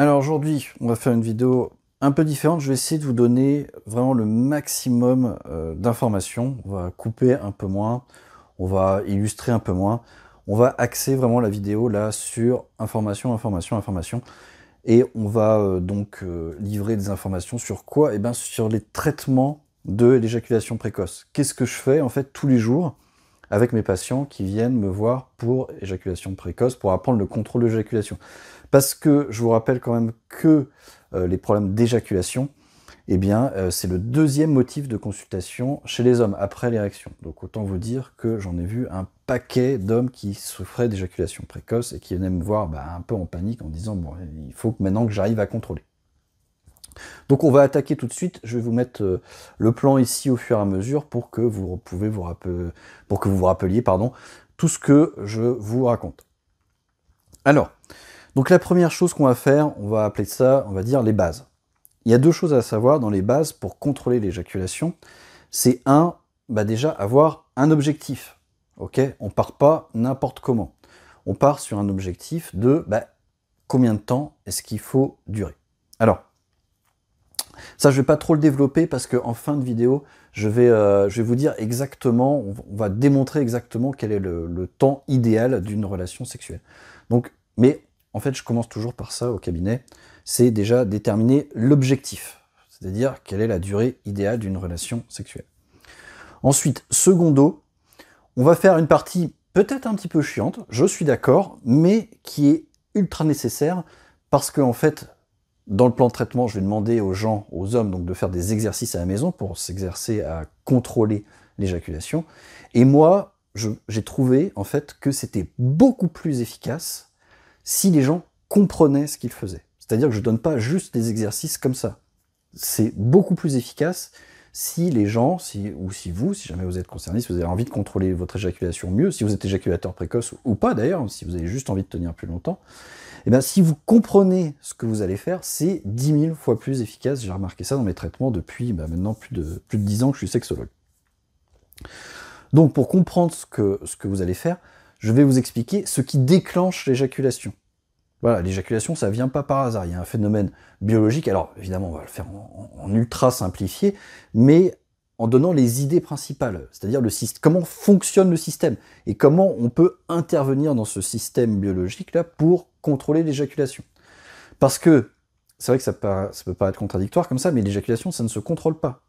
Alors aujourd'hui, on va faire une vidéo un peu différente. Je vais essayer de vous donner vraiment le maximum euh, d'informations. On va couper un peu moins, on va illustrer un peu moins. On va axer vraiment la vidéo là sur information, information, information. Et on va euh, donc euh, livrer des informations sur quoi Et eh bien sur les traitements de l'éjaculation précoce. Qu'est-ce que je fais en fait tous les jours avec mes patients qui viennent me voir pour éjaculation précoce, pour apprendre le contrôle de l'éjaculation. Parce que je vous rappelle quand même que euh, les problèmes d'éjaculation, eh bien, euh, c'est le deuxième motif de consultation chez les hommes après l'érection. Donc autant vous dire que j'en ai vu un paquet d'hommes qui souffraient d'éjaculation précoce et qui venaient me voir bah, un peu en panique en disant bon, il faut que maintenant que j'arrive à contrôler. Donc on va attaquer tout de suite. Je vais vous mettre euh, le plan ici au fur et à mesure pour que vous pouvez vous pour que vous, vous rappeliez pardon, tout ce que je vous raconte. Alors, donc la première chose qu'on va faire, on va appeler ça, on va dire les bases. Il y a deux choses à savoir dans les bases pour contrôler l'éjaculation. C'est un, bah déjà avoir un objectif. Ok, on part pas n'importe comment. On part sur un objectif de bah, combien de temps est-ce qu'il faut durer. Alors, ça, je vais pas trop le développer parce qu'en fin de vidéo, je vais, euh, je vais vous dire exactement, on va démontrer exactement quel est le, temps idéal d'une relation sexuelle. Donc, mais en fait, je commence toujours par ça au cabinet. C'est déjà déterminer l'objectif, c'est-à-dire quelle est la durée idéale d'une relation sexuelle. Ensuite, secondo, on va faire une partie peut-être un petit peu chiante, je suis d'accord, mais qui est ultra nécessaire parce que en fait, dans le plan de traitement, je vais demander aux gens, aux hommes, donc de faire des exercices à la maison pour s'exercer à contrôler l'éjaculation. Et moi, j'ai trouvé en fait que c'était beaucoup plus efficace si les gens comprenaient ce qu'ils faisaient. C'est-à-dire que je ne donne pas juste des exercices comme ça. C'est beaucoup plus efficace si les gens, si, ou si vous, si jamais vous êtes concerné, si vous avez envie de contrôler votre éjaculation mieux, si vous êtes éjaculateur précoce ou pas d'ailleurs, si vous avez juste envie de tenir plus longtemps, et eh bien, si vous comprenez ce que vous allez faire, c'est 10 000 fois plus efficace. J'ai remarqué ça dans mes traitements depuis bah, maintenant plus de, plus de 10 ans que je suis sexologue. Donc, pour comprendre ce que, ce que vous allez faire, je vais vous expliquer ce qui déclenche l'éjaculation. Voilà, l'éjaculation, ça vient pas par hasard. Il y a un phénomène biologique. Alors, évidemment, on va le faire en, ultra simplifié, mais en donnant les idées principales, c'est-à-dire le comment fonctionne le système et comment on peut intervenir dans ce système biologique là pour contrôler l'éjaculation. Parce que, c'est vrai que ça peut, paraître contradictoire comme ça, mais l'éjaculation, ça ne se contrôle pas.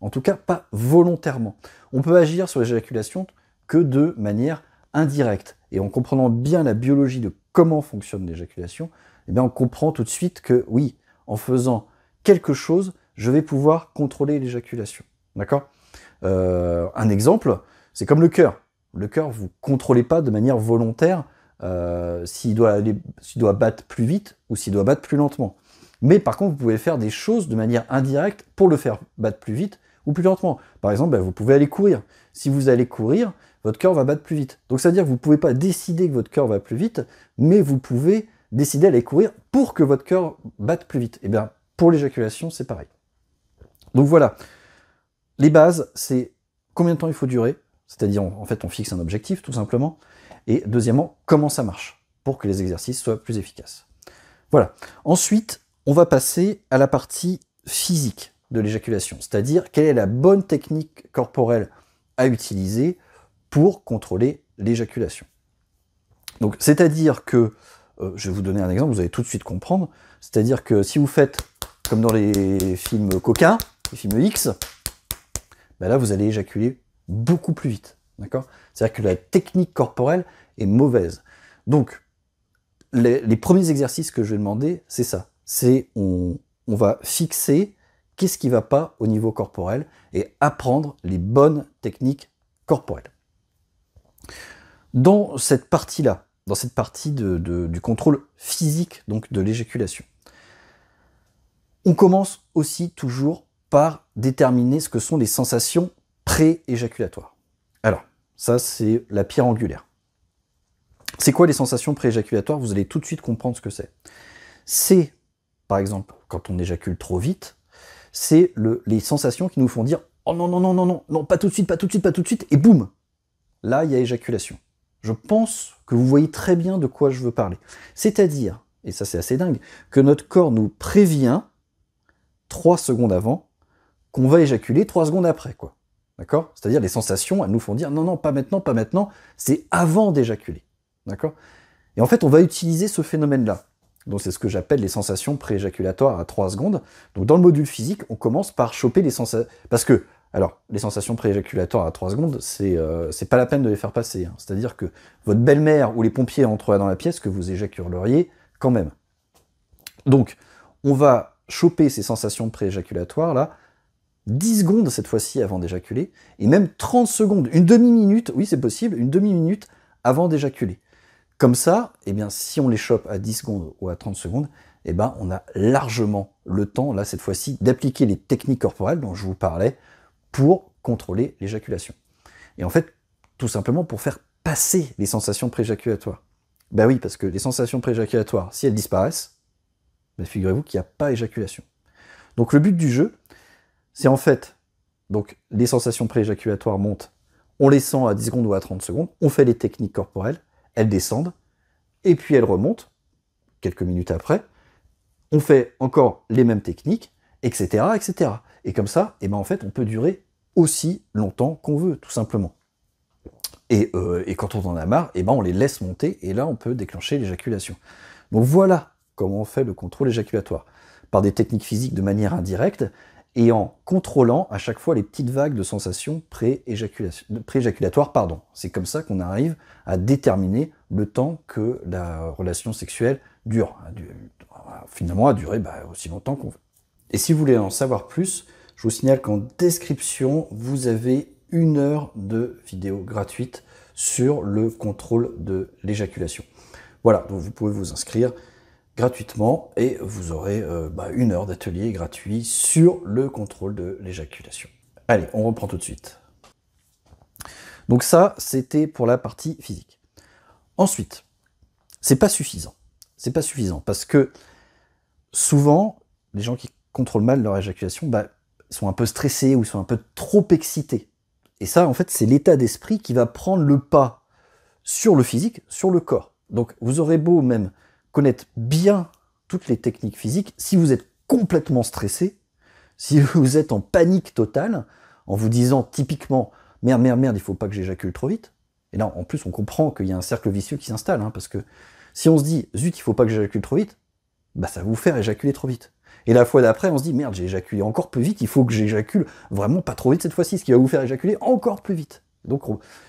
En tout cas, pas volontairement. On peut agir sur l'éjaculation que de manière indirecte. Et en comprenant bien la biologie de comment fonctionne l'éjaculation, eh on comprend tout de suite que oui, en faisant quelque chose, je vais pouvoir contrôler l'éjaculation. D'accord euh, Un exemple, c'est comme le cœur. Le cœur, vous ne contrôlez pas de manière volontaire euh, s'il doit, battre plus vite ou s'il doit battre plus lentement. Mais par contre, vous pouvez faire des choses de manière indirecte pour le faire battre plus vite ou plus lentement. Par exemple, bah, vous pouvez aller courir. Si vous allez courir, votre cœur va battre plus vite. Donc c'est à dire que vous ne pouvez pas décider que votre cœur va plus vite, mais vous pouvez décider d'aller courir pour que votre cœur batte plus vite. Et eh bien, pour l'éjaculation, c'est pareil. Donc voilà. Les bases, c'est combien de temps il faut durer, c'est-à-dire en fait on fixe un objectif tout simplement et deuxièmement, comment ça marche pour que les exercices soient plus efficaces. Voilà. Ensuite, on va passer à la partie physique de l'éjaculation, c'est-à-dire quelle est la bonne technique corporelle à utiliser pour contrôler l'éjaculation. Donc, c'est-à-dire que, euh, je vais vous donner un exemple, vous allez tout de suite comprendre, c'est-à-dire que si vous faites comme dans les films Coca, les films X, ben là vous allez éjaculer beaucoup plus vite. D'accord C'est-à-dire que la technique corporelle est mauvaise. Donc, les, premiers exercices que je vais demander, c'est ça. C'est on, va fixer qu'est-ce qui ne va pas au niveau corporel et apprendre les bonnes techniques corporelles. Dans cette partie-là, dans cette partie du contrôle physique, donc de l'éjaculation, on commence aussi toujours par déterminer ce que sont les sensations pré-éjaculatoires. Ça, c'est la pierre angulaire. C'est quoi les sensations prééjaculatoires Vous allez tout de suite comprendre ce que c'est. C'est, par exemple, quand on éjacule trop vite, c'est les sensations qui nous font dire Oh non, non, non, non, non, non, pas tout de suite, pas tout de suite, pas tout de suite, et boum Là, il y a éjaculation. Je pense que vous voyez très bien de quoi je veux parler. C'est-à-dire, et ça c'est assez dingue, que notre corps nous prévient trois secondes avant qu'on va éjaculer trois secondes après, quoi. D'accord C'est-à-dire les sensations, elles nous font dire non, non, pas maintenant, pas maintenant, c'est avant d'éjaculer. D'accord Et en fait, on va utiliser ce phénomène-là. Donc c'est ce que j'appelle les sensations prééjaculatoires à 3 secondes. Donc dans le module physique, on commence par choper les sensations. Parce que, alors, les sensations prééjaculatoires à 3 secondes, c'est n'est euh, pas la peine de les faire passer. Hein. C'est-à-dire que votre belle-mère ou les pompiers entrent dans la pièce que vous éjaculeriez quand même. Donc, on va choper ces sensations prééjaculatoires là 10 secondes cette fois-ci avant d'éjaculer, et même 30 secondes, une demi-minute, oui c'est possible, une demi-minute avant d'éjaculer. Comme ça, eh bien, si on les chope à 10 secondes ou à 30 secondes, eh ben, on a largement le temps, là cette fois-ci, d'appliquer les techniques corporelles dont je vous parlais pour contrôler l'éjaculation. Et en fait, tout simplement pour faire passer les sensations préjaculatoires. Ben oui, parce que les sensations préjaculatoires, si elles disparaissent, ben, figurez-vous qu'il n'y a pas éjaculation. Donc le but du jeu, c'est en fait, donc les sensations prééjaculatoires montent, on les sent à 10 secondes ou à 30 secondes, on fait les techniques corporelles, elles descendent, et puis elles remontent, quelques minutes après, on fait encore les mêmes techniques, etc. etc. Et comme ça, et eh ben en fait, on peut durer aussi longtemps qu'on veut, tout simplement. Et, euh, et, quand on en a marre, et eh ben on les laisse monter, et là, on peut déclencher l'éjaculation. Donc voilà comment on fait le contrôle éjaculatoire. Par des techniques physiques de manière indirecte, et en contrôlant à chaque fois les petites vagues de sensations pré-éjaculatoires. C'est comme ça qu'on arrive à déterminer le temps que la relation sexuelle dure. Finalement, à durer bah, aussi longtemps qu'on veut. Et si vous voulez en savoir plus, je vous signale qu'en description, vous avez une heure de vidéo gratuite sur le contrôle de l'éjaculation. Voilà, donc vous pouvez vous inscrire gratuitement et vous aurez euh, bah, une heure d'atelier gratuit sur le contrôle de l'éjaculation. Allez, on reprend tout de suite. Donc ça, c'était pour la partie physique. Ensuite, c'est pas suffisant. C'est pas suffisant parce que souvent, les gens qui contrôlent mal leur éjaculation bah, sont un peu stressés ou sont un peu trop excités. Et ça, en fait, c'est l'état d'esprit qui va prendre le pas sur le physique, sur le corps. Donc vous aurez beau même connaître bien toutes les techniques physiques, si vous êtes complètement stressé, si vous êtes en panique totale, en vous disant typiquement merde, merde, merde, il faut pas que j'éjacule trop vite. Et là, en plus, on comprend qu'il y a un cercle vicieux qui s'installe, hein, parce que si on se dit zut, il faut pas que j'éjacule trop vite, bah ça va vous faire éjaculer trop vite. Et la fois d'après, on se dit merde, j'ai éjaculé encore plus vite, il faut que j'éjacule vraiment pas trop vite cette fois-ci, ce qui va vous faire éjaculer encore plus vite. Donc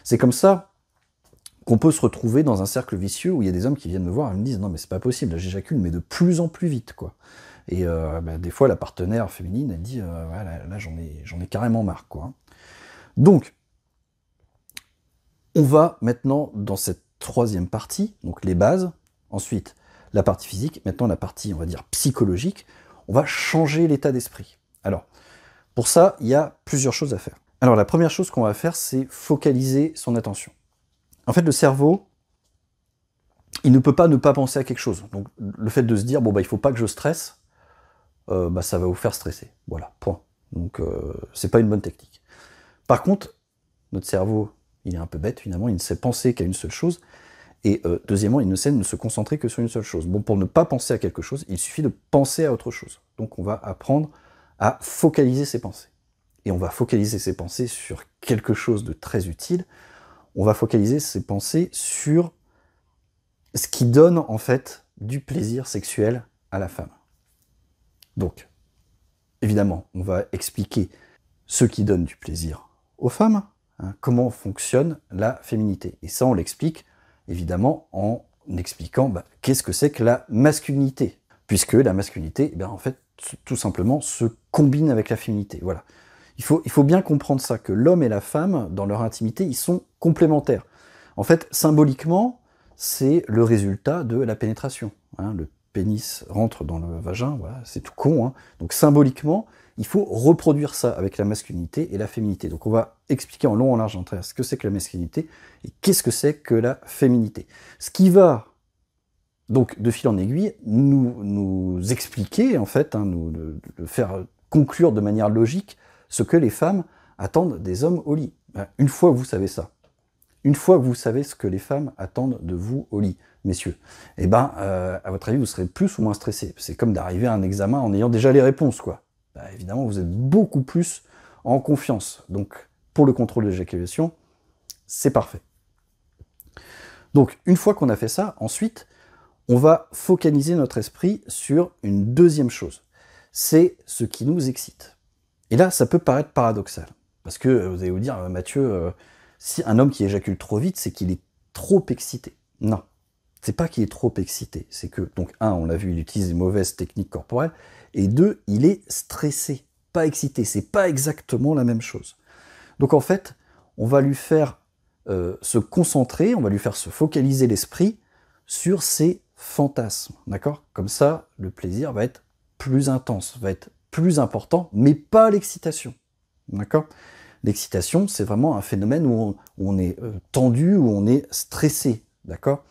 c'est comme ça qu'on peut se retrouver dans un cercle vicieux où il y a des hommes qui viennent me voir et me disent non mais c'est pas possible, j'éjacule mais de plus en plus vite quoi. Et euh, bah, des fois la partenaire féminine elle dit voilà euh, là, là j'en ai j'en ai carrément marre quoi. Donc on va maintenant dans cette troisième partie donc les bases, ensuite la partie physique, maintenant la partie on va dire psychologique, on va changer l'état d'esprit. Alors pour ça il y a plusieurs choses à faire. Alors la première chose qu'on va faire c'est focaliser son attention. En fait, le cerveau, il ne peut pas ne pas penser à quelque chose. Donc, le fait de se dire, bon, bah, il faut pas que je stresse, euh, bah, ça va vous faire stresser. Voilà, point. Donc, euh, ce n'est pas une bonne technique. Par contre, notre cerveau, il est un peu bête, finalement, il ne sait penser qu'à une seule chose. Et euh, deuxièmement, il ne sait ne se concentrer que sur une seule chose. Bon, pour ne pas penser à quelque chose, il suffit de penser à autre chose. Donc, on va apprendre à focaliser ses pensées. Et on va focaliser ses pensées sur quelque chose de très utile, on va focaliser ses pensées sur ce qui donne en fait du plaisir sexuel à la femme. Donc, évidemment, on va expliquer ce qui donne du plaisir aux femmes, hein, comment fonctionne la féminité. Et ça, on l'explique évidemment en expliquant bah, qu'est-ce que c'est que la masculinité, puisque la masculinité, eh en fait, tout simplement se combine avec la féminité. Voilà. Il faut, bien comprendre ça, que l'homme et la femme, dans leur intimité, ils sont complémentaires. En fait, symboliquement, c'est le résultat de la pénétration. Hein. le pénis rentre dans le vagin, c'est tout con. Hein. Donc symboliquement, il faut reproduire ça avec la masculinité et la féminité. Donc on va expliquer en long, en large, en travers ce que c'est que la masculinité et qu'est-ce que c'est que la féminité. Ce qui va, donc de fil en aiguille, nous, expliquer, en fait, hein, nous faire conclure de manière logique ce que les femmes attendent des hommes au lit. Ben, une fois que vous savez ça, une fois que vous savez ce que les femmes attendent de vous au lit, messieurs, eh ben, euh, à votre avis, vous serez plus ou moins stressé. C'est comme d'arriver à un examen en ayant déjà les réponses, quoi. Ben, évidemment, vous êtes beaucoup plus en confiance. Donc, pour le contrôle de l'éjaculation, c'est parfait. Donc, une fois qu'on a fait ça, ensuite, on va focaliser notre esprit sur une deuxième chose. C'est ce qui nous excite. Et là, ça peut paraître paradoxal. Parce que euh, vous allez vous dire, euh, Mathieu, euh, si un homme qui éjacule trop vite, c'est qu'il est trop excité. Non. C'est pas qu'il est trop excité. C'est que, donc, un, on l'a vu, il utilise des mauvaises techniques corporelles. Et deux, il est stressé, pas excité. C'est pas exactement la même chose. Donc, en fait, on va lui faire se concentrer, on va lui faire se focaliser l'esprit sur ses fantasmes. D'accord Comme ça, le plaisir va être plus intense, va être plus important, mais pas l'excitation. D'accord L'excitation, c'est vraiment un phénomène où on, est euh, tendu, où on est stressé. D'accord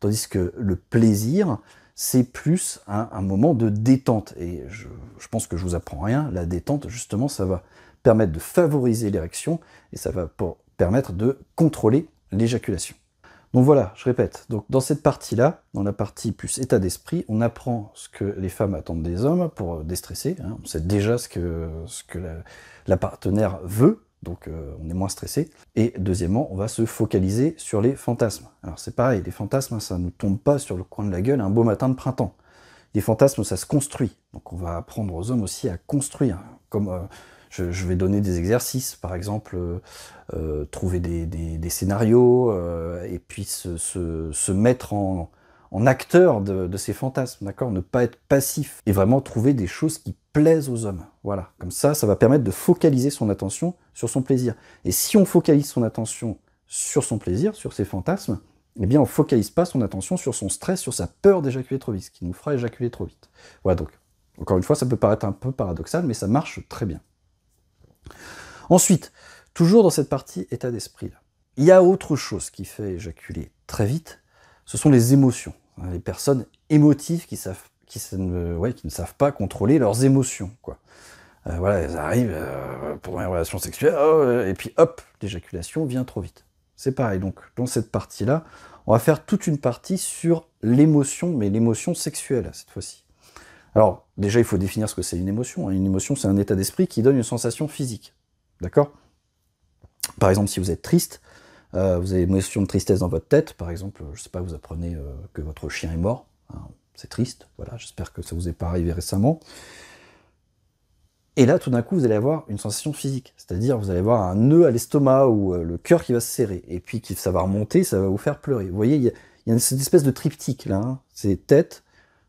Tandis que le plaisir, c'est plus un, moment de détente. Et je, pense que je vous apprends rien. La détente, justement, ça va permettre de favoriser l'érection et ça va permettre de contrôler l'éjaculation. Donc voilà, je répète. Donc dans cette partie-là, dans la partie plus état d'esprit, on apprend ce que les femmes attendent des hommes pour euh, déstresser. Hein. On sait déjà ce que, ce que la, partenaire veut, donc euh, on est moins stressé. Et deuxièmement, on va se focaliser sur les fantasmes. Alors c'est pareil, les fantasmes, ça ne nous tombe pas sur le coin de la gueule un beau matin de printemps. Les fantasmes, ça se construit. Donc on va apprendre aux hommes aussi à construire. Comme euh, je, vais donner des exercices, par exemple, euh, euh, trouver des, scénarios euh, et puis se, mettre en, acteur de, de, ces fantasmes, d'accord Ne pas être passif et vraiment trouver des choses qui plaisent aux hommes. Voilà. Comme ça, ça va permettre de focaliser son attention sur son plaisir. Et si on focalise son attention sur son plaisir, sur ses fantasmes, eh bien, on focalise pas son attention sur son stress, sur sa peur d'éjaculer trop vite, ce qui nous fera éjaculer trop vite. Voilà donc. Encore une fois, ça peut paraître un peu paradoxal, mais ça marche très bien. Ensuite, toujours dans cette partie état d'esprit, il y a autre chose qui fait éjaculer très vite, ce sont les émotions. Hein, les personnes émotives qui, savent, qui, ne savent pas contrôler leurs émotions. Quoi. Euh, voilà, elles arrivent euh, pour une relation sexuelle, oh, euh, et puis hop, l'éjaculation vient trop vite. C'est pareil, donc dans cette partie-là, on va faire toute une partie sur l'émotion, mais l'émotion sexuelle cette fois-ci. Alors, déjà, il faut définir ce que c'est une émotion. Hein. Une émotion, c'est un état d'esprit qui donne une sensation physique. D'accord Par exemple, si vous êtes triste, euh, vous avez une émotion de tristesse dans votre tête, par exemple, je ne sais pas, vous apprenez euh, que votre chien est mort. Hein, c'est triste, voilà, j'espère que ça ne vous est pas arrivé récemment. Et là, tout d'un coup, vous allez avoir une sensation physique. C'est-à-dire, vous allez avoir un nœud à l'estomac ou euh, le cœur qui va se serrer. Et puis, ça va remonter, ça va vous faire pleurer. Vous voyez, il y, a cette espèce de triptyque, là. Hein. C'est tête,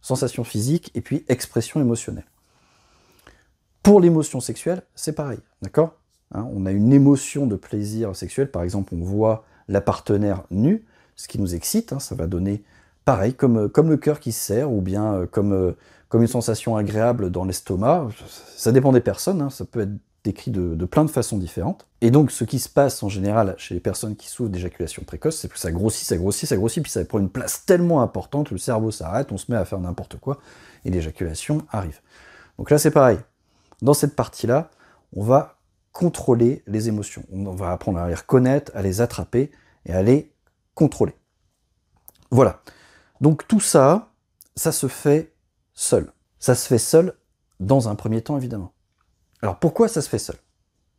sensation physique et puis expression émotionnelle. Pour l'émotion sexuelle, c'est pareil, d'accord hein, On a une émotion de plaisir sexuel, par exemple, on voit la partenaire nue, ce qui nous excite, hein, ça va donner pareil, comme, euh, comme le cœur qui se serre, ou bien euh, comme, euh, comme une sensation agréable dans l'estomac, ça dépend des personnes, hein, ça peut être décrit de, plein de façons différentes. Et donc, ce qui se passe en général chez les personnes qui souffrent d'éjaculation précoce, c'est que ça grossit, ça grossit, ça grossit, puis ça prend une place tellement importante, le cerveau s'arrête, on se met à faire n'importe quoi, et l'éjaculation arrive. Donc là, c'est pareil. Dans cette partie-là, on va contrôler les émotions. On va apprendre à les reconnaître, à les attraper et à les contrôler. Voilà. Donc tout ça, ça se fait seul. Ça se fait seul dans un premier temps, évidemment. Alors pourquoi ça se fait seul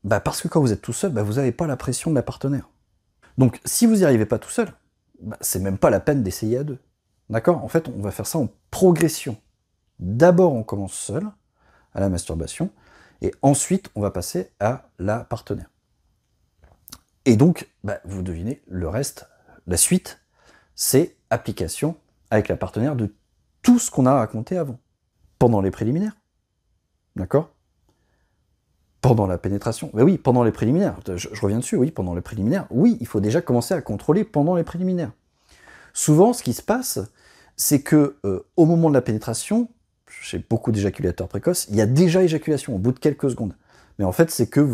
bah Parce que quand vous êtes tout seul, bah, vous n'avez pas la pression de la partenaire. Donc si vous n'y arrivez pas tout seul, bah, c'est même pas la peine d'essayer à deux. D'accord En fait, on va faire ça en progression. D'abord, on commence seul à la masturbation, et ensuite, on va passer à la partenaire. Et donc, bah, vous devinez, le reste, la suite, c'est application avec la partenaire de tout ce qu'on a raconté avant, pendant les préliminaires. D'accord pendant la pénétration oui, pendant les préliminaires. Je, reviens dessus, oui, pendant les préliminaires. Oui, il faut déjà commencer à contrôler pendant les préliminaires. Souvent, ce qui se passe, c'est que euh, au moment de la pénétration, chez beaucoup d'éjaculateurs précoces, il y a déjà éjaculation au bout de quelques secondes. Mais en fait, c'est que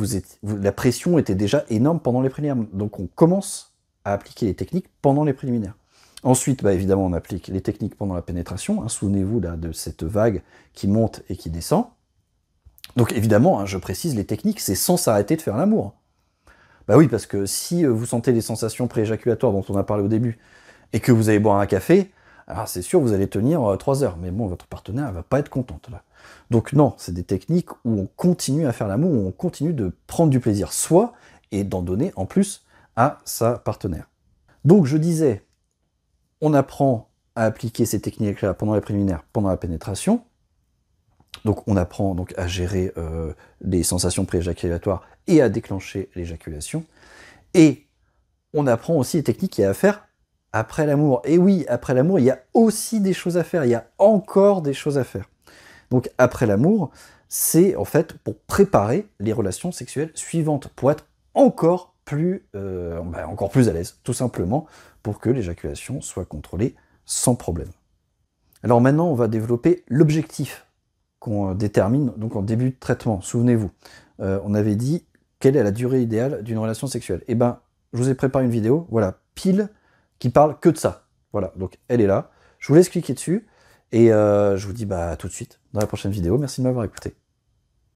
la pression était déjà énorme pendant les préliminaires. Donc on commence à appliquer les techniques pendant les préliminaires. Ensuite, bah, évidemment, on applique les techniques pendant la pénétration. Hein, souvenez-vous de cette vague qui monte et qui descend. Donc évidemment, hein, je précise, les techniques, c'est sans s'arrêter de faire l'amour. Bah oui, parce que si euh, vous sentez les sensations pré-éjaculatoires dont on a parlé au début, et que vous allez boire un café, alors c'est sûr, vous allez tenir euh, trois heures. Mais bon, votre partenaire ne va pas être contente là. Donc non, c'est des techniques où on continue à faire l'amour, où on continue de prendre du plaisir soi et d'en donner en plus à sa partenaire. Donc je disais, on apprend à appliquer ces techniques-là pendant les préliminaires, pendant la pénétration, donc on apprend donc à gérer euh, les sensations pré-éjaculatoires et à déclencher l'éjaculation. Et on apprend aussi les techniques qu'il y a à faire après l'amour. Et oui, après l'amour, il y a aussi des choses à faire, il y a encore des choses à faire. Donc après l'amour, c'est en fait pour préparer les relations sexuelles suivantes, pour être encore plus, euh, bah, encore plus à l'aise, tout simplement, pour que l'éjaculation soit contrôlée sans problème. Alors maintenant, on va développer l'objectif qu'on euh, détermine donc en début de traitement. Souvenez-vous, euh, on avait dit quelle est la durée idéale d'une relation sexuelle. Eh ben, je vous ai préparé une vidéo, voilà, pile, qui parle que de ça. Voilà, donc elle est là. Je vous laisse cliquer dessus et euh, je vous dis bah, à tout de suite dans la prochaine vidéo. Merci de m'avoir écouté.